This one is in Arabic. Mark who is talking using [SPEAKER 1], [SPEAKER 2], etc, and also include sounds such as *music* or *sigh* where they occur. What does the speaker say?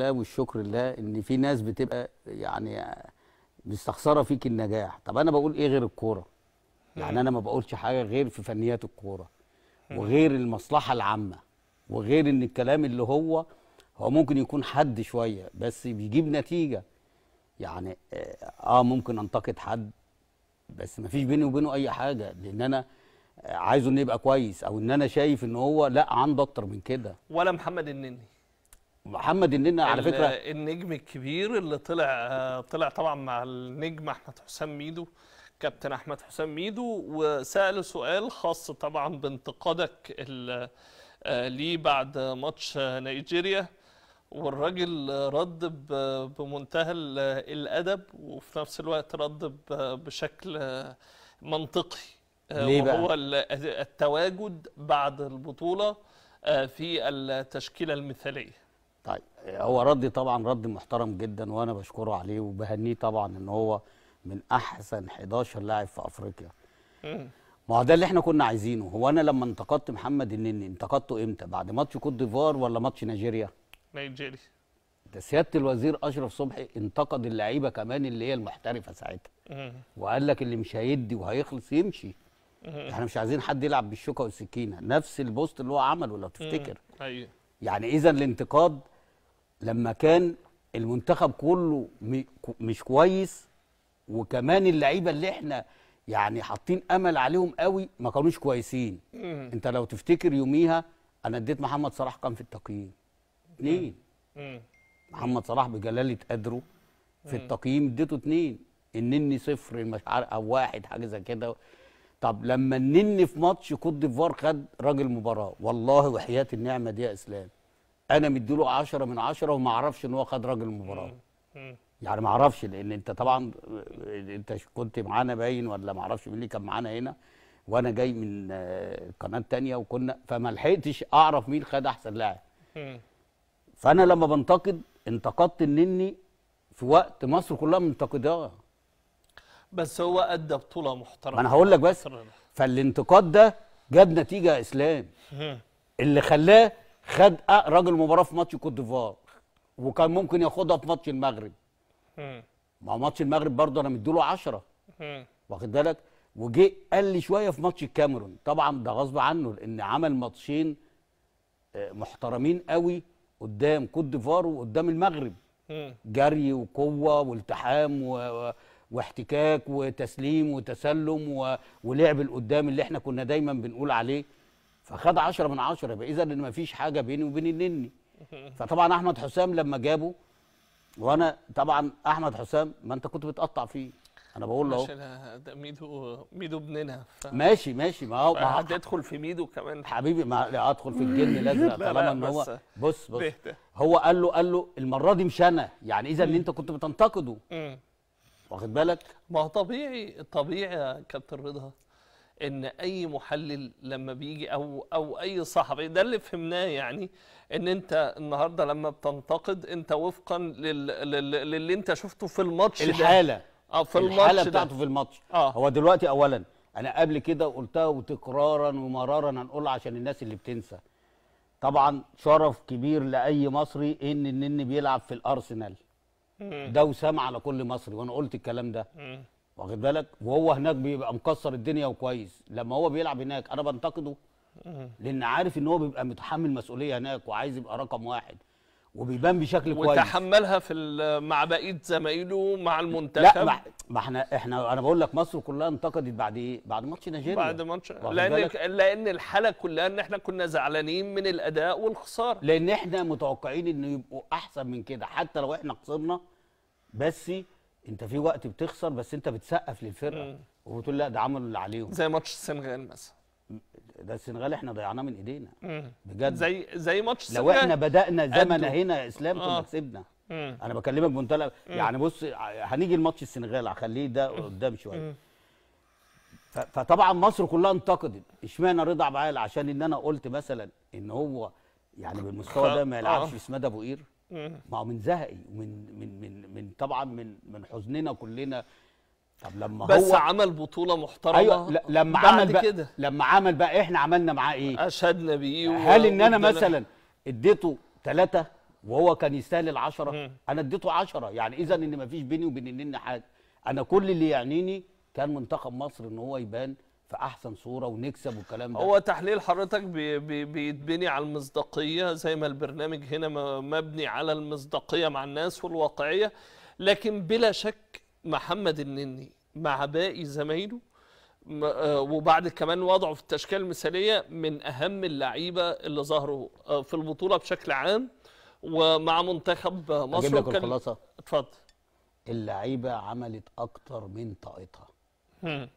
[SPEAKER 1] لله والشكر لله ان في ناس بتبقى يعني مستخسره فيك النجاح طب انا بقول ايه غير الكوره يعني انا ما بقولش حاجه غير في فنيات الكوره وغير المصلحه العامه وغير ان الكلام اللي هو هو ممكن يكون حد شويه بس بيجيب نتيجه يعني آه،, اه ممكن انتقد حد بس ما فيش بيني وبينه اي حاجه لان انا عايزه انه يبقى كويس او ان انا شايف ان هو لا عنده اكتر من كده
[SPEAKER 2] ولا محمد النني
[SPEAKER 1] محمد اننا على فكره
[SPEAKER 2] النجم الكبير اللي طلع طلع طبعا مع النجم احمد حسام ميدو كابتن احمد حسام ميدو وسال سؤال خاص طبعا بانتقادك ليه بعد ماتش نيجيريا والراجل رد بمنتهى الادب وفي نفس الوقت رد بشكل منطقي ليه وهو التواجد بعد البطوله آه، في التشكيله المثاليه
[SPEAKER 1] طيب هو ردي طبعا رد محترم جدا وانا بشكره عليه وبهنيه طبعا ان هو من احسن 11 لاعب في افريقيا ما هو ده اللي احنا كنا عايزينه هو انا لما انتقدت محمد النني انتقدته امتى بعد ماتش كوت ديفوار ولا ماتش نيجيريا نيجيريا ده سياده الوزير اشرف صبحي انتقد اللعيبه كمان اللي هي المحترفه ساعتها وقال لك اللي مش هيدي وهيخلص يمشي احنا مش عايزين حد يلعب بالشوكه والسكينه نفس البوست اللي هو عمله لو تفتكر ايوه يعني اذا الانتقاد لما كان المنتخب كله مش كويس وكمان اللعيبه اللي احنا يعني حاطين امل عليهم قوي ما كانوش كويسين انت لو تفتكر يوميها انا اديت محمد صلاح كام في التقييم اثنين محمد صلاح بجلاله قدره في التقييم اديته اثنين النني صفر مش عارف او واحد حاجه زي كده طب لما النني في ماتش كوت ديفوار خد راجل مباراه والله وحياه النعمه دي يا اسلام انا مديله 10 من 10 وما اعرفش ان هو خد راجل مباراه يعني ما اعرفش لان انت طبعا انت كنت معانا باين ولا ما اعرفش مين اللي كان معانا هنا وانا جاي من آه، قناه تانية وكنا فما لحقتش اعرف مين خد احسن لاعب فانا لما بنتقد انتقدت النني في وقت مصر كلها منتقداه
[SPEAKER 2] بس هو ادى بطوله محترمه ما انا هقول لك بس
[SPEAKER 1] فالانتقاد ده جاب نتيجه اسلام اللي خلاه خد راجل مباراه في ماتش كوت ديفوار وكان ممكن ياخدها في ماتش المغرب ما ماتش المغرب برضه انا مديله 10 واخد بالك وجه قال لي شويه في ماتش الكاميرون طبعا ده غصب عنه لان عمل ماتشين آه، محترمين قوي قدام كوت ديفوار وقدام المغرب جري وقوه والتحام و... واحتكاك وتسليم وتسلم و... ولعب القدام اللي احنا كنا دايما بنقول عليه فخد عشرة من عشرة يبقى اذا ما فيش حاجه بيني وبين النني *laughs* فطبعا احمد حسام لما جابه وانا طبعا احمد حسام ما انت كنت بتقطع فيه انا بقول له
[SPEAKER 2] ده ميدو ميدو ابننا ف... ماشي ماشي ما هو هتدخل
[SPEAKER 1] في ميدو كمان حبيبي ما ادخل في الجن *laughs* الازرق طالما ان هو بص بص بهت. هو قال له قال له المره دي مش انا يعني اذا اللي انت كنت بتنتقده واخد بالك ما هو
[SPEAKER 2] طبيعي طبيعي يا كابتن رضا ان اي محلل لما بيجي او او اي صحفي ده اللي فهمناه يعني ان انت النهارده لما بتنتقد انت وفقا لل... للي انت شفته في الماتش الحاله ده. اه في الماتش الحاله ده. بتاعته في الماتش
[SPEAKER 1] آه. هو دلوقتي اولا انا قبل كده قلتها وتكرارا ومرارا هنقولها عشان الناس اللي بتنسى طبعا شرف كبير لاي مصري ان النني بيلعب في الارسنال ده وسام على كل مصري وانا قلت الكلام ده واخد بالك وهو هناك بيبقى مكسر الدنيا وكويس لما هو بيلعب هناك انا بنتقده لان عارف ان هو بيبقى متحمل مسؤوليه هناك وعايز يبقى رقم واحد وبيبان بشكل كويس وتحملها في مع بقيه زمايله مع المنتخب لا ما احنا احنا انا بقول لك مصر كلها انتقدت بعد ايه؟ بعد ماتش نيجيريا بعد ماتش لان بالك...
[SPEAKER 2] لان الحاله كلها
[SPEAKER 1] ان احنا كنا زعلانين من الاداء والخساره لان احنا متوقعين انه يبقوا احسن من كده حتى لو احنا خسرنا بس انت في وقت بتخسر بس انت بتسقف للفرقه وبتقول لا ده عملوا اللي عليهم زي ماتش السنغال مثلا ده السنغال احنا ضيعناه من ايدينا بجد زي زي ماتش لو احنا بدانا زمن هنا اسلام كنا آه. كسبنا انا بكلمك بمنتهى يعني بص هنيجي لماتش السنغال هخليه ده قدام شويه فطبعا مصر كلها انتقدت اشمعنى رضا عبعال عشان ان انا قلت مثلا ان هو يعني بالمستوى ده ما يلعبش آه. اسماد ابو قير ما هو من زهقي ومن من من من طبعا من من حزننا كلنا طب لما بس هو عمل بطوله محترمه أيوة لما عمل بقى كده. لما عمل بقى احنا عملنا معاه ايه اشهدنا بيه يعني هل ان انا مثلا اديته ثلاثة وهو كان يستاهل العشرة انا اديته عشرة يعني اذا ان ما فيش بيني وبين النني حاجه انا كل اللي يعنيني كان منتخب مصر ان هو يبان في احسن صوره ونكسب والكلام ده هو
[SPEAKER 2] تحليل حضرتك بيتبني على المصداقيه زي ما البرنامج هنا مبني على المصداقيه مع الناس والواقعيه لكن بلا شك محمد النني مع باقي زمايله آه، وبعد كمان وضعه في التشكيله المثاليه من اهم اللعيبه اللي ظهروا آه، في البطوله بشكل عام ومع منتخب
[SPEAKER 1] مصر اجيب لك وكان... الخلاصه اتفضل اللعيبه عملت اكتر من طاقتها